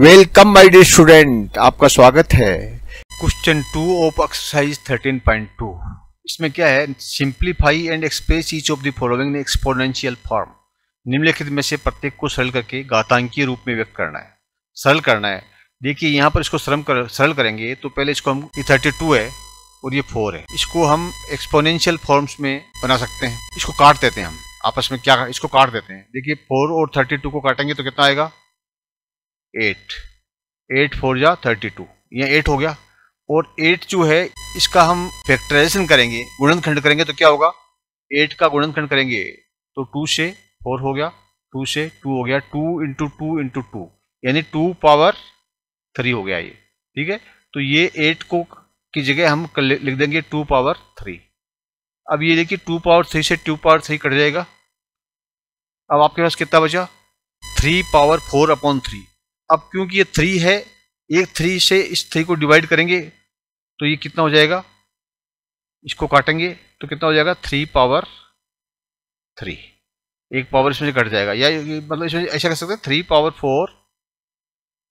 welcome my dear student आपका स्वागत है क्वेश्चन टू ऑफ एक्सरसाइज 13.2 इसमें क्या है simplify and express each of the following exponential form निम्नलिखित में से प्रत्येक को सरल करके घातांकीय रूप में व्यक्त करना है सरल करना है देखिए यहाँ पर इसको सरम कर सरल करेंगे तो पहले इसको हम थर्टी टू है और ये फोर है इसको हम एक्सपोनेंशियल फॉर्म्स में बना सकते हैं इसको काट देते हैं हम आपस में क्या इसको काट देते हैं देखिए फोर और थर्टी टू को काटेंगे तो कितना आएगा एट एट फोर या थर्टी टू ये एट हो गया और एट जो है इसका हम फैक्टराइजेशन करेंगे गुणनखंड करेंगे तो क्या होगा एट का गुणनखंड करेंगे तो टू से फोर हो गया टू से टू हो गया two into two into two यानी टू पावर थ्री हो गया ये ठीक है तो ये एट को की जगह हम लिख देंगे टू पावर थ्री अब ये देखिए टू पावर थ्री से टू पावर थ्री कट जाएगा अब आपके पास कितना बचा three power four upon three अब क्योंकि ये थ्री है एक थ्री से इस थ्री को डिवाइड करेंगे तो ये कितना हो जाएगा इसको काटेंगे तो कितना हो जाएगा थ्री पावर थ्री एक पावर इसमें से कट जाएगा या मतलब इसमें ऐसा कर सकते हैं थ्री पावर फोर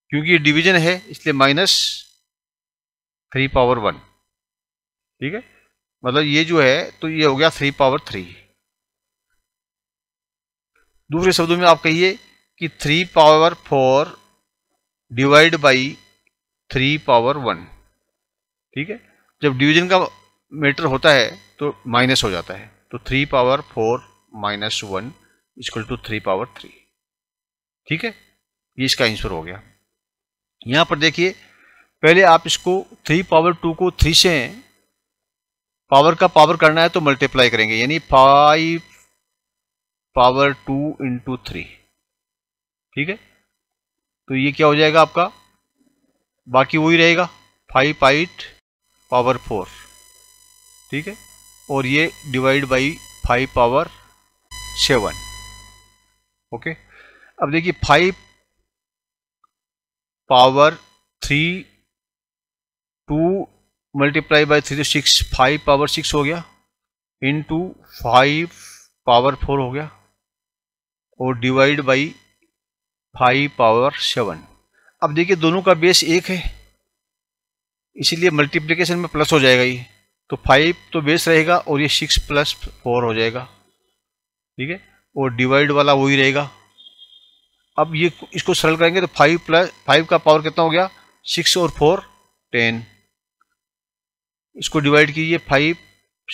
क्योंकि ये डिवीजन है इसलिए माइनस थ्री पावर वन ठीक है मतलब ये जो है तो ये हो गया थ्री पावर थ्री दूसरे शब्दों में आप कहिए कि three power four divide by three power one ठीक है जब डिवीजन का मैटर होता है तो माइनस हो जाता है तो three power four minus one is equal two three power three ठीक है ये इसका आंसर हो गया यहां पर देखिए पहले आप इसको थ्री पावर टू को थ्री से पावर का पावर करना है तो मल्टीप्लाई करेंगे यानी five power two into three ठीक है तो ये क्या हो जाएगा आपका बाकी वही रहेगा फाइव पाइट पावर फोर ठीक है और ये divide by five power seven okay अब देखिए five power three two multiply by three six five power six हो गया into five power four हो गया और divide by five power seven अब देखिए दोनों का बेस एक है इसीलिए मल्टीप्लिकेशन में प्लस हो जाएगा ये तो फाइव तो बेस रहेगा और ये सिक्स प्लस फोर हो जाएगा ठीक है और डिवाइड वाला वही रहेगा अब ये इसको सरल करेंगे तो फाइव प्लस फाइव का पावर कितना हो गया सिक्स और फोर टेन इसको डिवाइड कीजिए फाइव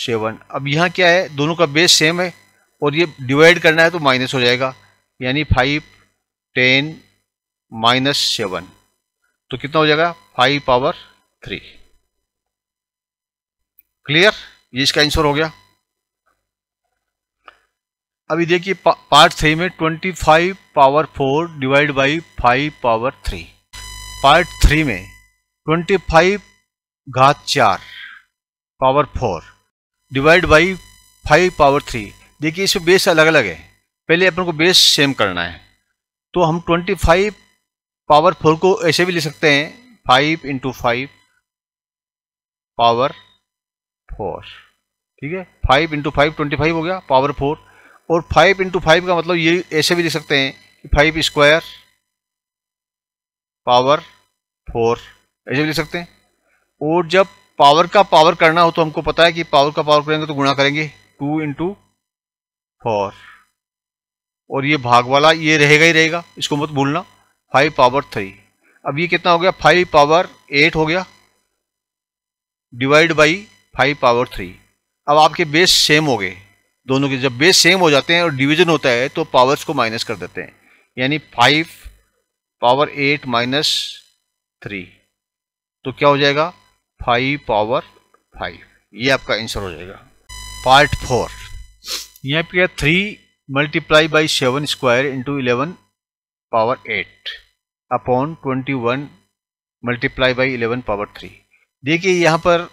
सेवन अब यहाँ क्या है दोनों का बेस सेम है और ये डिवाइड करना है तो माइनस हो जाएगा यानी फाइव टेन माइनस सेवन तो कितना हो जाएगा फाइव पावर थ्री क्लियर ये इसका आंसर हो गया अभी देखिए पा, पार्ट थ्री में twenty five power four divide by five power three part three में ट्वेंटी फाइव घात चार power four divide by five power three देखिए इसमें बेस अलग अलग है पहले अपन को बेस सेम करना है तो हम 25 पावर फोर को ऐसे भी ले सकते हैं five into five power four ठीक है five into five twenty five हो गया पावर फोर और फाइव इंटू फाइव का मतलब ये ऐसे भी ले सकते हैं कि फाइव स्क्वायर पावर फोर ऐसे भी ले सकते हैं और जब पावर का पावर करना हो तो हमको पता है कि पावर का पावर करेंगे तो गुणा करेंगे टू इंटू फोर और ये भाग वाला ये रहेगा ही रहेगा इसको मत भूलना फाइव पावर थ्री अब ये कितना हो गया फाइव पावर एट हो गया divide by five power three अब आपके बेस सेम हो गए दोनों के जब बेस सेम हो जाते हैं और डिवीजन होता है तो पावर्स को माइनस कर देते हैं यानी five power eight minus three तो क्या हो जाएगा फाइव पावर फाइव ये आपका आंसर हो जाएगा पार्ट फोर यहाँ पे three multiply by 7 square into 11 power 8 upon 21 multiply by 11 power 3 देखिए यहाँ पर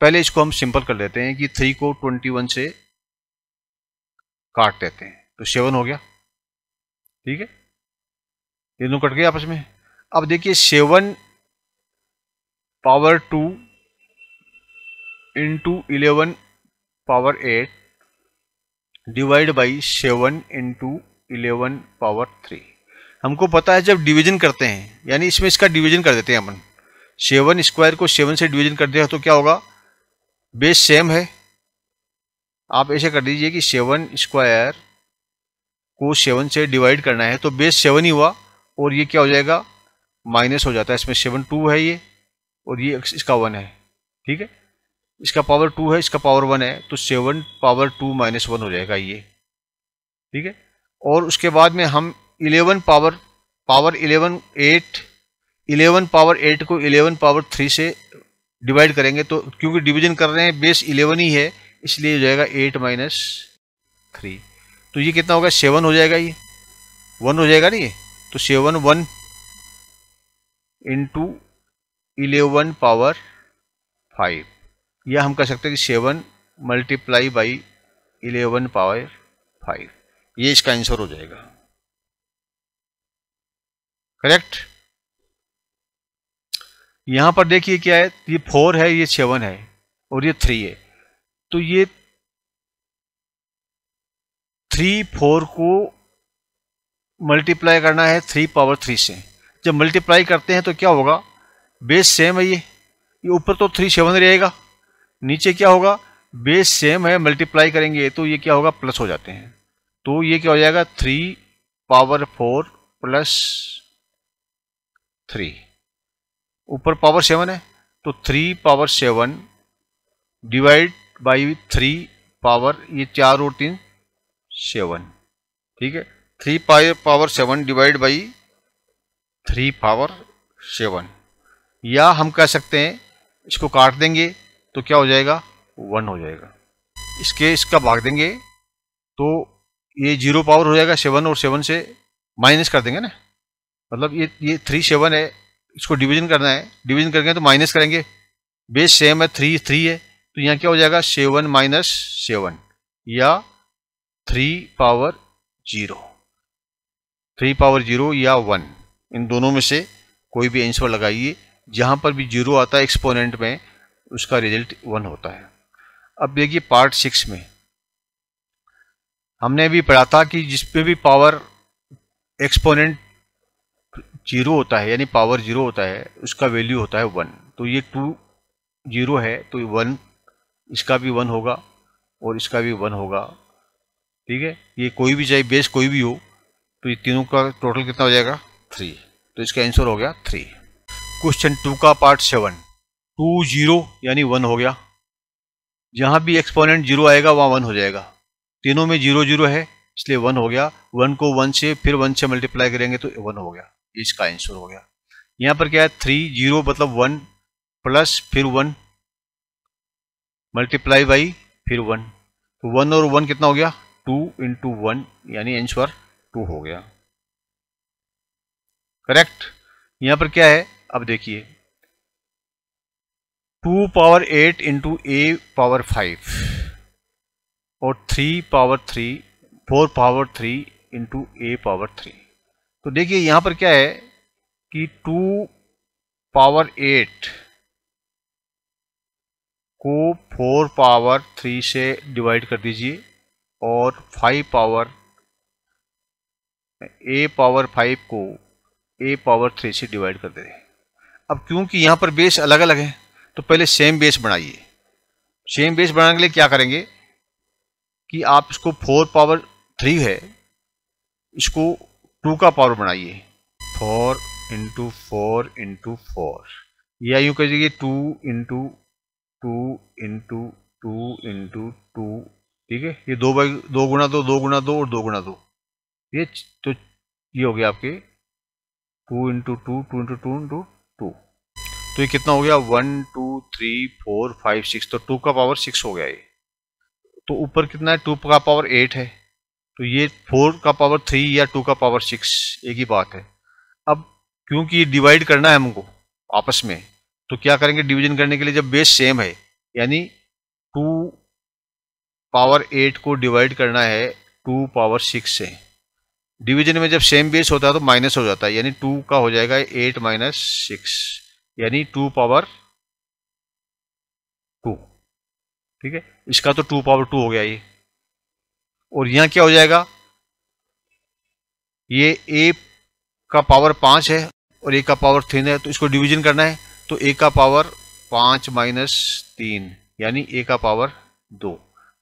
पहले इसको हम सिंपल कर लेते हैं कि 3 को 21 से काट देते हैं तो 7 हो गया ठीक है ये दोनों कट गए आपस में अब देखिए 7 power 2 into eleven power 8 divide by seven into eleven power three हमको पता है जब डिवीजन करते हैं यानी इसमें इसका डिवीजन कर देते हैं अपन सेवन स्क्वायर को सेवन से डिवीजन कर दिया तो क्या होगा बेस सेम है आप ऐसे कर दीजिए कि सेवन स्क्वायर को सेवन से डिवाइड करना है तो बेस सेवन ही हुआ और ये क्या हो जाएगा माइनस हो जाता है इसमें सेवन टू है ये और ये इसका वन है ठीक है इसका पावर टू है इसका पावर वन है तो seven power two minus one हो जाएगा ये ठीक है और उसके बाद में हम eleven power power eleven eight eleven power eight को इलेवन पावर थ्री से डिवाइड करेंगे तो क्योंकि डिवीजन कर रहे हैं बेस इलेवन ही है इसलिए हो जाएगा एट माइनस थ्री तो ये कितना होगा सेवन हो जाएगा ये वन हो जाएगा नहीं तो seven one into eleven power five या हम कह सकते हैं कि seven multiply by eleven power five ये इसका आंसर हो जाएगा करेक्ट यहां पर देखिए क्या है ये फोर है ये सेवन है और ये थ्री है तो ये थ्री फोर को मल्टीप्लाई करना है थ्री पावर थ्री से जब मल्टीप्लाई करते हैं तो क्या होगा बेस सेम है ये ये ऊपर तो थ्री सेवन रहेगा नीचे क्या होगा बेस सेम है मल्टीप्लाई करेंगे तो ये क्या होगा प्लस हो जाते हैं तो ये क्या हो जाएगा three power four plus three ऊपर पावर सेवन है तो three power seven divide by three power ये चार और तीन सेवन ठीक है three power seven divide by three power seven या हम कह सकते हैं इसको काट देंगे तो क्या हो जाएगा वन हो जाएगा इसके इसका भाग देंगे तो ये जीरो पावर हो जाएगा सेवन और सेवन से माइनस कर देंगे ना मतलब ये ये थ्री सेवन है इसको डिवीजन करना है डिवीजन करेंगे तो माइनस करेंगे बेस सेम है थ्री थ्री है तो यहाँ क्या हो जाएगा सेवन माइनस सेवन या three power zero three power zero या वन इन दोनों में से कोई भी आंसर लगाइए जहाँ पर भी जीरो आता है एक्सपोनेंट में उसका रिजल्ट वन होता है अब देखिए पार्ट सिक्स में हमने भी पढ़ा था कि जिसपे भी पावर एक्सपोनेंट जीरो होता है यानी पावर जीरो होता है उसका वैल्यू होता है वन तो ये टू जीरो है तो वन इसका भी वन होगा और इसका भी वन होगा ठीक है ये कोई भी चाहे बेस कोई भी हो तो ये तीनों का टोटल कितना हो जाएगा थ्री तो इसका आंसर हो गया थ्री क्वेश्चन टू का पार्ट सेवन टू जीरो यानी वन हो गया जहां भी एक्सपोनेंट जीरो आएगा वहां वन हो जाएगा तीनों में जीरो जीरो है इसलिए वन हो गया वन को वन से फिर वन से मल्टीप्लाई करेंगे तो वन हो गया इसका आंसर हो गया यहां पर क्या है थ्री जीरो मतलब वन प्लस फिर वन मल्टीप्लाई बाई फिर वन तो वन और वन कितना हो गया टू इंटू वन यानी आंसर टू हो गया करेक्ट यहां पर क्या है अब देखिए two power eight into A power five और three power three four power three into A power three तो देखिए यहाँ पर क्या है कि टू पावर एट को फोर पावर थ्री से डिवाइड कर दीजिए और five power A power five को ए पावर थ्री से डिवाइड कर दे अब क्योंकि यहाँ पर बेस अलग अलग है तो पहले सेम बेस बनाइए सेम बेस बनाने के लिए क्या करेंगे कि आप इसको फोर पावर थ्री है इसको टू का पावर बनाइए four into four into four या यूं कह दीजिए two into two into two into two ठीक है ये दो बाई दो गुना दो दो गुना दो और दो गुना दो ये तो ये हो गया आपके two into two two into two into two तो ये कितना हो गया one two three four five six तो टू का पावर सिक्स हो गया ये तो ऊपर कितना है टू का पावर एट है तो ये फोर का पावर थ्री या टू का पावर सिक्स एक ही बात है अब क्योंकि ये डिवाइड करना है हमको आपस में तो क्या करेंगे डिवीजन करने के लिए जब बेस सेम है यानी टू पावर एट को डिवाइड करना है टू पावर सिक्स से डिवीजन में जब सेम बेस होता है तो माइनस हो जाता है यानी टू का हो जाएगा एट माइनस सिक्स यानी टू पावर टू ठीक है इसका तो टू पावर टू हो गया ये और यहां क्या हो जाएगा ये ए का पावर पांच है और ए का पावर तीन है तो इसको डिवीजन करना है तो ए का पावर पांच माइनस तीन यानी ए का पावर दो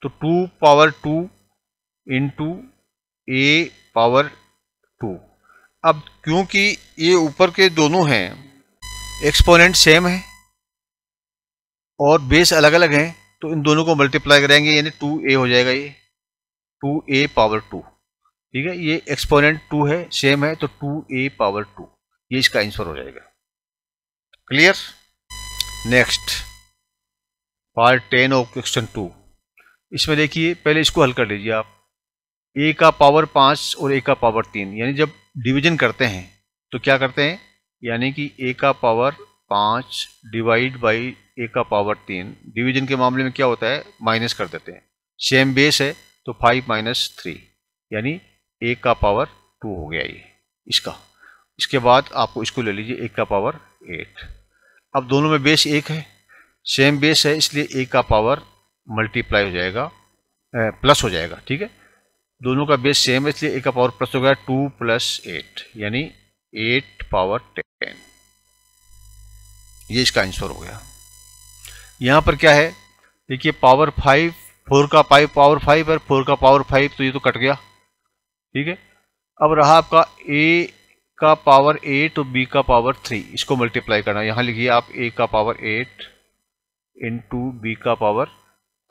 तो two power two into A power two अब क्योंकि ये ऊपर के दोनों हैं एक्सपोनेंट सेम है और बेस अलग अलग हैं तो इन दोनों को मल्टीप्लाई करेंगे यानी टू ए हो जाएगा ये टू ए पावर टू ठीक है ये एक्सपोनेंट टू है सेम है तो टू ए पावर टू ये इसका आंसर हो जाएगा clear next part ten of question two इसमें देखिए पहले इसको हल कर लीजिए आप ए का पावर पाँच और ए का पावर तीन यानी जब डिवीजन करते हैं तो क्या करते हैं यानी कि ए का पावर पाँच डिवाइड बाई ए का पावर तीन डिवीजन के मामले में क्या होता है माइनस कर देते हैं सेम बेस है तो फाइव माइनस थ्री यानी ए का पावर टू हो गया ये इसका इसके बाद आपको इसको ले लीजिए ए का पावर एट अब दोनों में बेस एक है सेम बेस है इसलिए ए का पावर मल्टीप्लाई हो जाएगा ए, प्लस हो जाएगा ठीक है दोनों का बेस सेम है इसलिए ए का पावर प्लस हो गया टू प्लस एट यानी एट पावर टेन ये इसका आंसर हो गया यहां पर क्या है देखिए पावर फाइव फोर का फाइव पावर फाइव और फोर का पावर फाइव तो ये तो कट गया ठीक है अब रहा आपका ए का पावर एट और बी का पावर थ्री इसको मल्टीप्लाई करना यहां लिखिए आप ए का पावर एट इंटू बी का पावर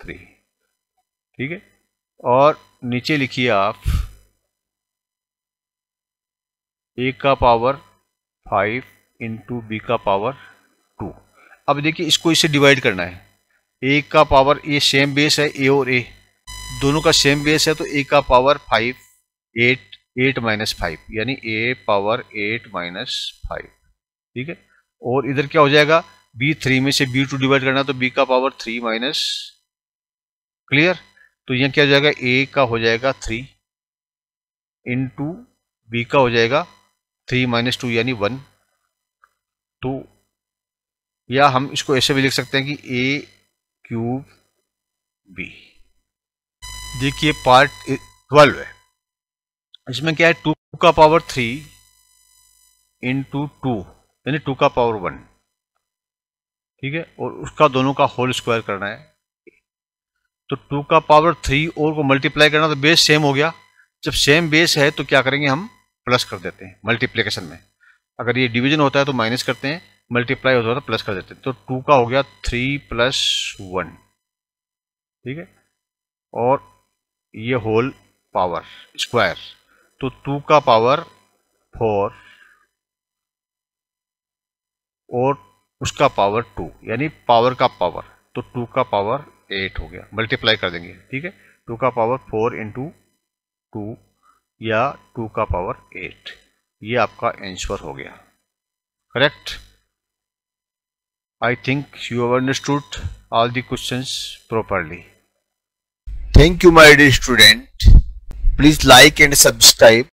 थ्री ठीक है और नीचे लिखिए आप ए का पावर फाइव इंटू बी का पावर टू अब देखिए इसको इसे डिवाइड करना है ए का पावर ये सेम बेस है ए और ए दोनों का सेम बेस है तो ए का power five eight eight minus five यानी A power eight minus five ठीक है और इधर क्या हो जाएगा बी थ्री में से बी टू डिवाइड करना तो बी का पावर थ्री माइनस क्लियर तो यहाँ क्या हो जाएगा ए का हो जाएगा थ्री इंटू बी का हो जाएगा थ्री माइनस टू यानी वन टू तो या हम इसको ऐसे भी लिख सकते हैं कि ए क्यूब बी देखिए पार्ट ट्वेल्व है इसमें क्या है टू का पावर थ्री इंटू टू यानी टू का पावर वन ठीक है और उसका दोनों का होल स्क्वायर करना है तो टू का पावर थ्री और को मल्टीप्लाई करना तो बेस सेम हो गया जब सेम बेस है तो क्या करेंगे हम प्लस कर देते हैं मल्टीप्लीकेशन में अगर ये डिवीजन होता है तो माइनस करते हैं मल्टीप्लाई होता है तो प्लस कर देते हैं तो टू का हो गया थ्री प्लस वन ठीक है और ये होल पावर स्क्वायर तो टू का पावर फोर और उसका पावर टू यानी पावर का पावर तो टू का पावर एट हो गया मल्टीप्लाई कर देंगे ठीक है टू का पावर फोर इंटू टू या टू का पावर एट ये आपका आंसर हो गया correct I think you have understood all the questions properly thank you my dear student please like and subscribe